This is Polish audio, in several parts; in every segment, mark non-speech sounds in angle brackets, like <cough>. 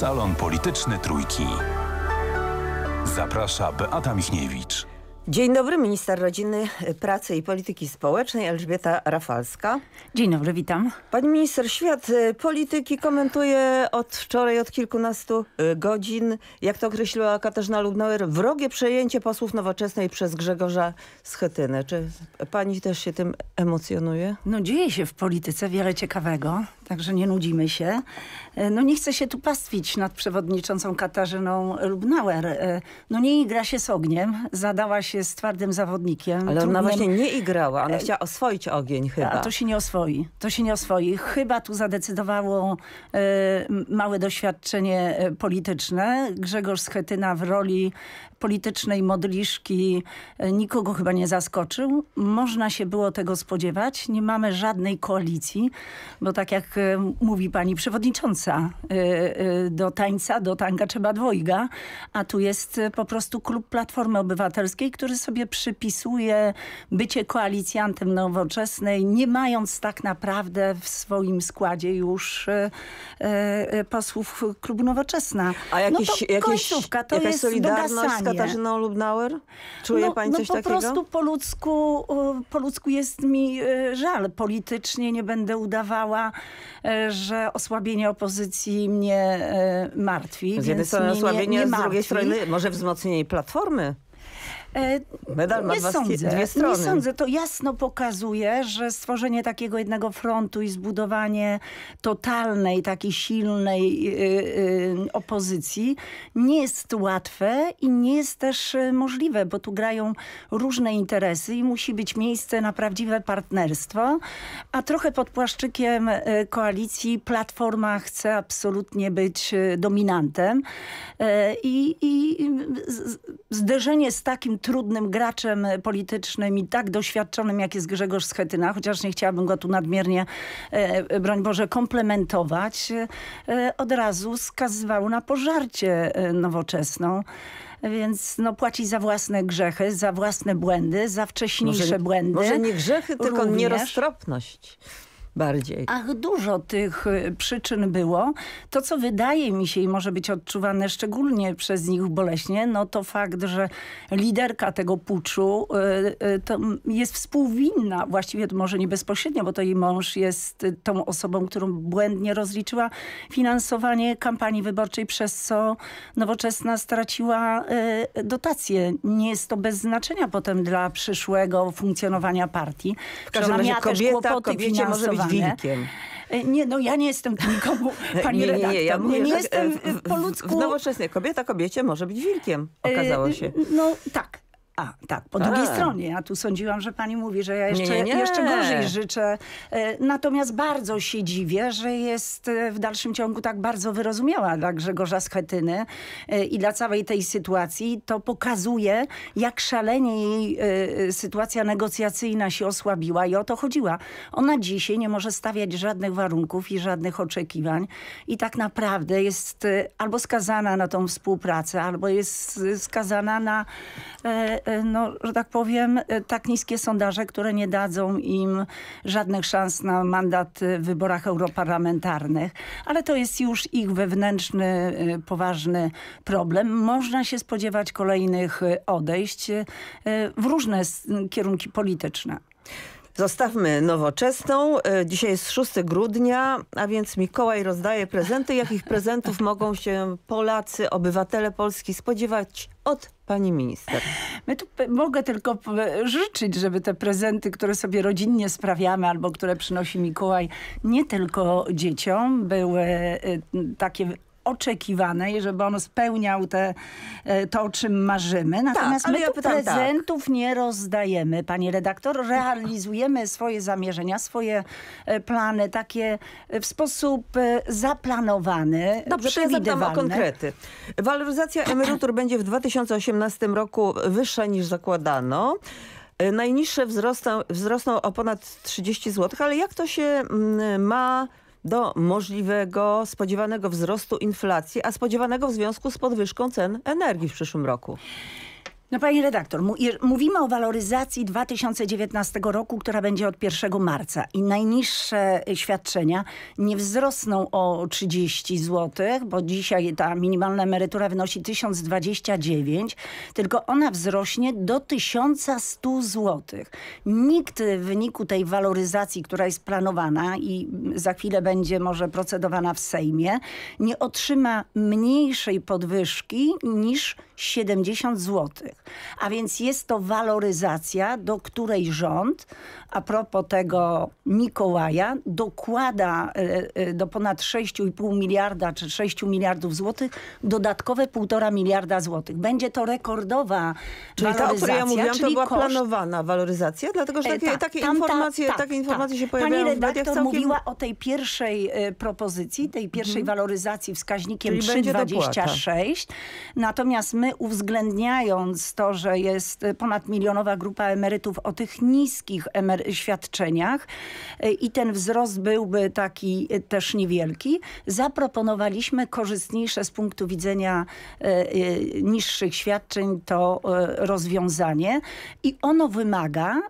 Salon Polityczny Trójki. Zaprasza Beata Michniewicz. Dzień dobry, minister rodziny, pracy i polityki społecznej Elżbieta Rafalska. Dzień dobry, witam. Pani minister, świat y, polityki komentuje od wczoraj, od kilkunastu y, godzin, jak to określiła Katarzyna Lubnauer, wrogie przejęcie posłów nowoczesnej przez Grzegorza Schetynę. Czy pani też się tym emocjonuje? No dzieje się w polityce wiele ciekawego. Także nie nudzimy się. E, no nie chcę się tu pastwić nad przewodniczącą Katarzyną Lubnauer. E, no nie igra się z ogniem. Zadała się z twardym zawodnikiem. Ale ona właśnie nie igrała. Ona e, chciała oswoić ogień chyba. A to się nie oswoi. To się nie oswoi. Chyba tu zadecydowało małe doświadczenie polityczne. Grzegorz Schetyna w roli politycznej modliszki nikogo chyba nie zaskoczył. Można się było tego spodziewać. Nie mamy żadnej koalicji, bo tak jak Y, mówi pani przewodnicząca, y, y, do tańca, do tanga trzeba dwojga, a tu jest po prostu klub Platformy Obywatelskiej, który sobie przypisuje bycie koalicjantem nowoczesnej, nie mając tak naprawdę w swoim składzie już posłów klubu Nowoczesna. A jakiś, no to końcówka to jakaś jest solidarność dogasanie. z Katarzyną Lubnauer? Czuje no, pani no coś no po takiego? po prostu po ludzku, po ludzku jest mi żal. Politycznie nie będę udawała, E, że osłabienie opozycji mnie e, martwi. Z jednej strony osłabienie, z drugiej strony może wzmocnienie Platformy. E, Medal ma nie dwa, sądzę, dwie strony. Nie sądzę. To jasno pokazuje, że stworzenie takiego jednego frontu i zbudowanie totalnej, takiej silnej y, y, opozycji nie jest łatwe i nie jest też y, możliwe, bo tu grają różne interesy i musi być miejsce na prawdziwe partnerstwo, a trochę pod płaszczykiem koalicji Platforma chce absolutnie być dominantem i, i zderzenie z takim trudnym graczem politycznym i tak doświadczonym, jak jest Grzegorz Schetyna, chociaż nie chciałabym go tu nadmiernie, e, broń Boże, komplementować, e, od razu skazywał na pożarcie e, nowoczesną. Więc no, płaci za własne grzechy, za własne błędy, za wcześniejsze może, błędy. Może nie grzechy, tylko Również. nieroztropność bardziej. Ach, dużo tych y, przyczyn było. To, co wydaje mi się i może być odczuwane szczególnie przez nich boleśnie, no to fakt, że liderka tego puczu y, y, jest współwinna, właściwie może nie bezpośrednio, bo to jej mąż jest tą osobą, którą błędnie rozliczyła finansowanie kampanii wyborczej, przez co Nowoczesna straciła dotacje. Nie jest to bez znaczenia potem dla przyszłego funkcjonowania partii. W każdym razie kobieta, kobiecie może być Wilkiem. E, nie, no ja nie jestem nikomu, <laughs> pani nie, Nie, ja mówię, nie, e, jestem e, w, po ludzku... W nowoczesnej kobieta kobiecie może być wilkiem, okazało się. No tak, a, tak, po drugiej stronie. A tu sądziłam, że pani mówi, że ja jeszcze, nie, nie. jeszcze gorzej życzę. E, natomiast bardzo się dziwię, że jest e, w dalszym ciągu tak bardzo wyrozumiała dla Grzegorza Schetyny e, i dla całej tej sytuacji. To pokazuje, jak szalenie jej sytuacja negocjacyjna się osłabiła i o to chodziła. Ona dzisiaj nie może stawiać żadnych warunków i żadnych oczekiwań i tak naprawdę jest albo skazana na tą współpracę, albo jest skazana na E, no, że tak powiem, e, tak niskie sondaże, które nie dadzą im żadnych szans na mandat w wyborach europarlamentarnych. Ale to jest już ich wewnętrzny, e, poważny problem. Można się spodziewać kolejnych odejść w różne kierunki polityczne. Zostawmy nowoczesną. E, dzisiaj jest 6 grudnia, a więc Mikołaj rozdaje prezenty. Jakich prezentów mogą się Polacy, obywatele Polski spodziewać od pani minister. My tu mogę tylko życzyć, żeby te prezenty, które sobie rodzinnie sprawiamy albo które przynosi Mikołaj, nie tylko dzieciom były e, takie oczekiwane i żeby on spełniał te, e, to, o czym marzymy. Natomiast tak, my ja pytam, tak. prezentów tak. nie rozdajemy, pani redaktor. Realizujemy swoje zamierzenia, swoje e, plany, takie e, w sposób zaplanowany, Dobrze, to ja konkrety. Waloryzacja emerytur <clears throat> będzie w 2018 roku wyższa niż zakładano. Najniższe wzrosną, wzrosną o ponad 30 zł, ale jak to się mm, ma do możliwego spodziewanego wzrostu inflacji, a spodziewanego w związku z podwyżką cen energii w przyszłym roku? No pani redaktor, mówimy o waloryzacji 2019 roku, która będzie od 1 marca i najniższe e, świadczenia nie wzrosną o 30 zł, bo dzisiaj ta minimalna emerytura wynosi 1029, tylko ona wzrośnie do 1100 zł. Nikt w wyniku tej waloryzacji, która jest planowana i mm, za chwilę będzie może procedowana w Sejmie, nie otrzyma mniejszej podwyżki niż 70 zł. A więc jest to waloryzacja, do której rząd, a propos tego Mikołaja, dokłada e, e, do ponad 6,5 miliarda czy 6 miliardów złotych dodatkowe 1,5 miliarda złotych. Będzie to rekordowa czyli waloryzacja. Czyli ta, o ja mówiłam, to była koszt... planowana waloryzacja, dlatego że e, takie, e, ta, takie tamta, informacje, ta, takie informacje się tak. pojawiają Pani redaktor całkiem... mówiła o tej pierwszej propozycji, tej pierwszej mhm. waloryzacji wskaźnikiem 3,26. Natomiast my strony uwzględniając to, że jest ponadmilionowa grupa emerytów o tych niskich świadczeniach e, i ten wzrost byłby taki e, też niewielki, zaproponowaliśmy korzystniejsze z punktu widzenia e, niższych świadczeń to rozwiązanie i ono wymaga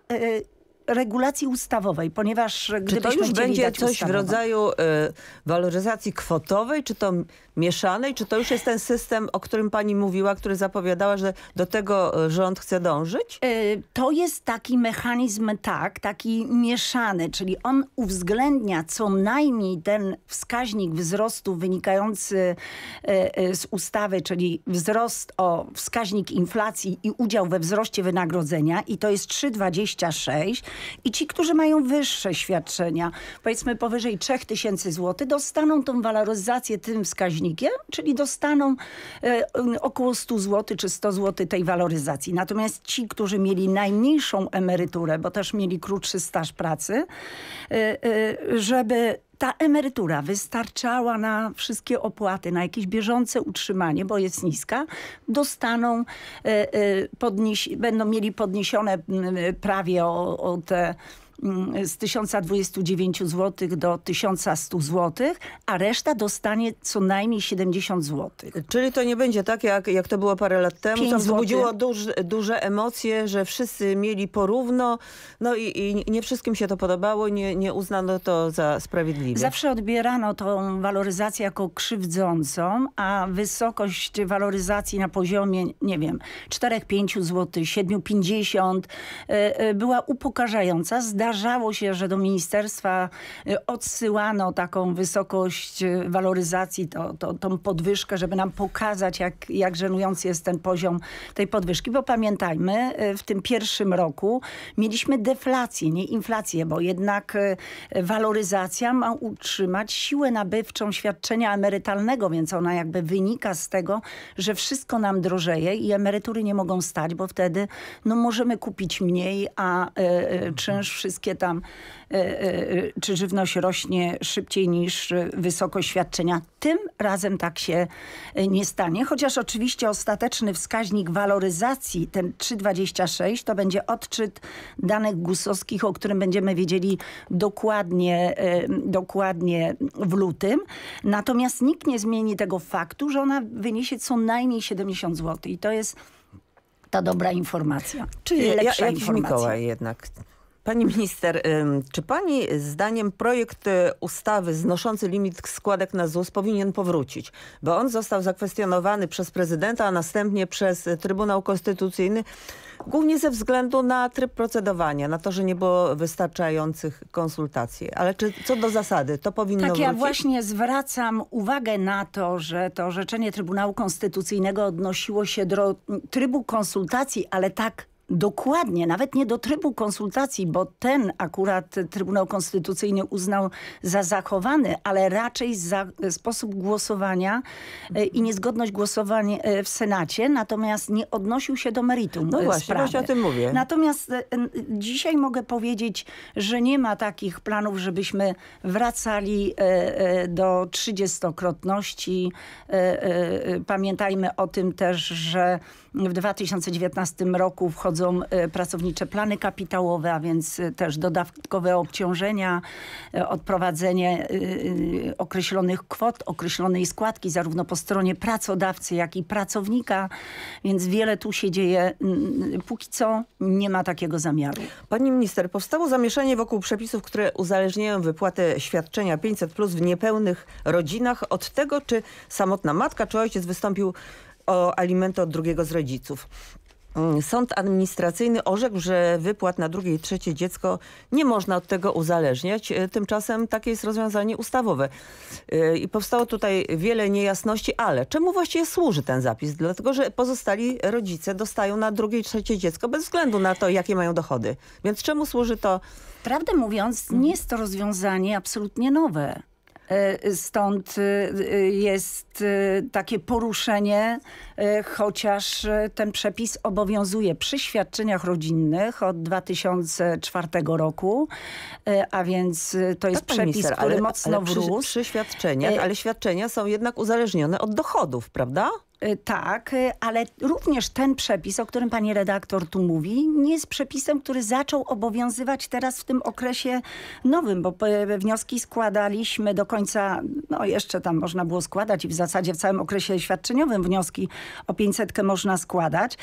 regulacji ustawowej, ponieważ gdybyśmy Czy to już będzie coś w rodzaju y, waloryzacji kwotowej, czy to mieszanej, czy to już jest ten system, o którym pani mówiła, który zapowiadała, że do tego y, rząd chce dążyć? Y, to jest taki mechanizm, tak, taki mieszany, czyli on uwzględnia co najmniej ten wskaźnik wzrostu wynikający y, y z ustawy, czyli wzrost o wskaźnik inflacji i udział we wzroście wynagrodzenia i to jest 3,26 i ci, którzy mają wyższe świadczenia, powiedzmy powyżej 3000 zł, dostaną tą waloryzację tym wskaźnikiem, czyli dostaną e, około 100 zł czy 100 zł tej waloryzacji. Natomiast ci, którzy mieli najmniejszą emeryturę, bo też mieli krótszy staż pracy, e, e, żeby ta emerytura wystarczała na wszystkie opłaty, na jakieś bieżące utrzymanie, bo jest niska, dostaną, e, e, podnieś, będą mieli podniesione prawie o, o te z 1029 zł do 1100 zł, a reszta dostanie co najmniej 70 zł. Czyli to nie będzie tak, jak, jak to było parę lat temu, co wzbudziło duż, duże emocje, że wszyscy mieli porówno, no i, i, nie wszystkim się to podobało, nie, nie uznano to za sprawiedliwe. Zawsze odbierano tą waloryzację jako krzywdzącą, a wysokość waloryzacji na poziomie, nie wiem, 4-5 zł, 7,50 była upokarzająca, zdarzało się, że do ministerstwa y, odsyłano taką wysokość y, waloryzacji, to, to, tą podwyżkę, żeby nam pokazać, jak, jak żenujący jest ten poziom tej podwyżki. Bo pamiętajmy, y, w tym pierwszym roku mieliśmy deflację, nie inflację, bo jednak waloryzacja ma utrzymać siłę nabywczą świadczenia emerytalnego, więc ona jakby wynika z tego, że wszystko nam drożeje i emerytury nie mogą stać, bo wtedy no, możemy kupić mniej, a y, czynsz wszystkie tam, e, e, czy żywność rośnie szybciej niż wysokość świadczenia. Tym razem tak się e, nie stanie, chociaż oczywiście ostateczny wskaźnik waloryzacji, ten 3,26, to będzie odczyt danych gusowskich, o którym będziemy wiedzieli dokładnie, dokładnie w lutym. Natomiast nikt nie zmieni tego faktu, że ona wyniesie co najmniej 70 zł i to jest ta dobra informacja. Czyli ja, informacja. Mikołaj jednak Pani minister, czy pani zdaniem projekt e, ustawy znoszący limit składek na ZUS powinien powrócić? Bo on został zakwestionowany przez prezydenta, a następnie przez e, Trybunał Konstytucyjny, głównie ze względu na tryb procedowania, na to, że nie było wystarczających konsultacji. Ale czy co do zasady, to powinno tak, wrócić? Tak, ja właśnie zwracam uwagę na to, że to orzeczenie Trybunału Konstytucyjnego odnosiło się do trybu konsultacji, ale tak Dokładnie, nawet nie do trybu konsultacji, bo ten akurat Trybunał Konstytucyjny uznał za zachowany, ale raczej za e, sposób głosowania e, i niezgodność głosowań e, w Senacie, natomiast nie odnosił się do meritum No właśnie, sprawy. właśnie o tym mówię. Natomiast dzisiaj mogę powiedzieć, że nie ma takich planów, żebyśmy wracali do trzydziestokrotności. Pamiętajmy o tym też, że w 2019 roku wchodzą wchodzą e, pracownicze plany kapitałowe, a więc e, też dodatkowe obciążenia, e, odprowadzenie określonych kwot, określonej składki zarówno po stronie pracodawcy, jak i pracownika, więc wiele tu się dzieje. Mm, mm, póki co nie ma takiego zamiaru. Pani minister, powstało zamieszanie wokół przepisów, które uzależniają wypłatę świadczenia 500 plus w niepełnych rodzinach od tego, czy samotna matka czy ojciec wystąpił o alimenty od drugiego z rodziców. Mm, sąd administracyjny orzekł, że wypłat na drugie i trzecie dziecko nie można od tego uzależniać. E, tymczasem takie jest rozwiązanie ustawowe. E, I powstało tutaj wiele niejasności, ale czemu właściwie służy ten zapis? Dlatego, że pozostali rodzice dostają na drugie i trzecie dziecko bez względu na to, jakie mają dochody. Więc czemu służy to? Prawdę mówiąc, nie jest to rozwiązanie absolutnie nowe. E, stąd e, e, jest takie poruszenie, chociaż ten przepis obowiązuje przy świadczeniach rodzinnych od 2004 roku, a więc to jest tak, przepis, minister, który ale, mocno ale przy, Przy świadczeniach, ale świadczenia są jednak uzależnione od dochodów, prawda? Y, tak, y, ale również ten przepis, o którym pani redaktor tu mówi, nie jest przepisem, który zaczął obowiązywać teraz w tym okresie nowym, bo y, wnioski składaliśmy do końca, no jeszcze tam można było składać i w zasadzie w całym okresie świadczeniowym wnioski o 500 można składać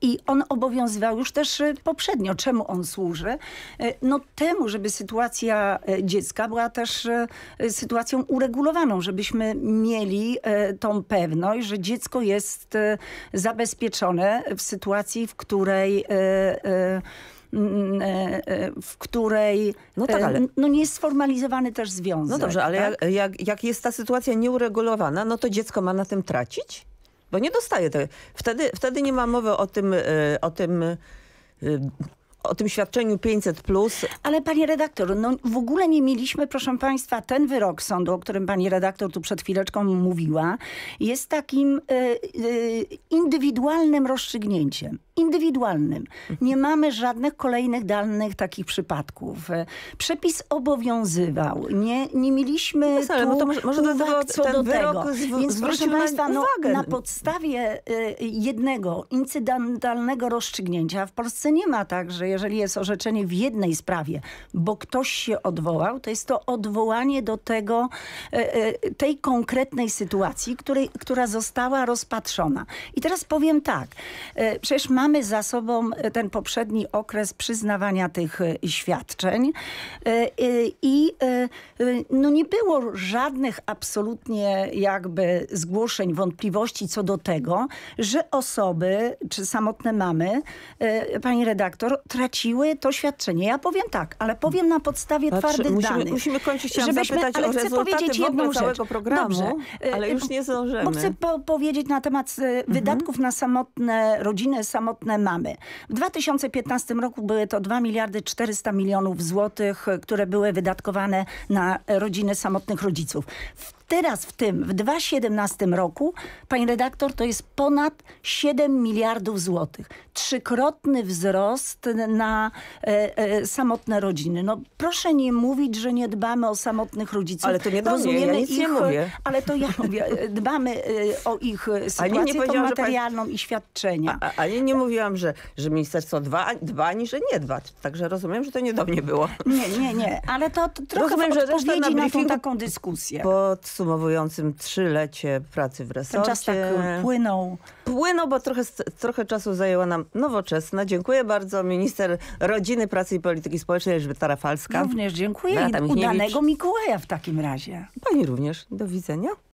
i on obowiązywał już też poprzednio. Czemu on służy? No temu, żeby sytuacja dziecka była też sytuacją uregulowaną, żebyśmy mieli tą pewność, że dziecko dziecko jest e, zabezpieczone w sytuacji, w której e, e, w której no, tak, ale... no nie jest sformalizowany też związek. No dobrze, ale tak? jak, jak, jest ta sytuacja nieuregulowana, no to dziecko ma na tym tracić? Bo nie dostaje tego. Wtedy, wtedy nie ma mowy o tym, o tym o tym świadczeniu 500+. Plus. Ale pani redaktor, no w ogóle nie mieliśmy, proszę państwa, ten wyrok sądu, o którym pani redaktor tu przed chwileczką mówiła, jest takim y, y, indywidualnym rozstrzygnięciem indywidualnym. Nie mamy żadnych kolejnych danych takich przypadków. Przepis obowiązywał. Nie, nie mieliśmy no, ale no tu może, może uwag co do tego. Więc proszę Państwa, no, na podstawie y, jednego incydentalnego rozstrzygnięcia w Polsce nie ma tak, że jeżeli jest orzeczenie w jednej sprawie, bo ktoś się odwołał, to jest to odwołanie do tego, y, y, tej konkretnej sytuacji, której, która została rozpatrzona. I teraz powiem tak. Przecież mamy mamy za sobą e, ten poprzedni okres przyznawania tych e, świadczeń e, i no nie było żadnych absolutnie jakby zgłoszeń, wątpliwości co do tego, że osoby czy samotne mamy, pani redaktor, traciły to świadczenie. Ja powiem tak, ale powiem na podstawie Patrz, twardych musimy, danych. Musimy kończyć, chciałam żebyśmy, zapytać ale o chcę powiedzieć jedną rzecz. programu, Dobrze. ale już nie zdążymy. Bo chcę po powiedzieć na temat mhm. wydatków na samotne rodziny, samotne samotne mamy. W 2015 roku były to 2 miliardy 400 milionów złotych, które były wydatkowane na rodziny samotnych rodziców teraz w tym, w 2017 roku, pani redaktor, to jest ponad 7 miliardów złotych. Trzykrotny wzrost na e, e, samotne rodziny. No proszę nie mówić, że nie dbamy o samotnych rodziców. Ale to nie Rozumiemy ja ich, nie mówię. Ale to ja mówię. E, dbamy e, o ich sytuację e, nie, nie materialną pani, i świadczenia. A, a, nie, nie mówiłam, że, że ministerstwo dwa, dwa ani że nie dwa. Także rozumiem, że to nie do mnie było. Nie, nie, nie. Ale to, to trochę rozumiem, że reszta na, na tą taką dyskusję. Podsumowującym trzylecie pracy w resorcie. Ten czas tak y, płynął. Płynął, bo trochę, trochę czasu zajęła nam nowoczesna. Dziękuję bardzo. Minister Rodziny, Pracy i Polityki Społecznej Elżbieta Rafalska. Również dziękuję. Udanego Mikołaja w takim razie. Pani również. Do widzenia.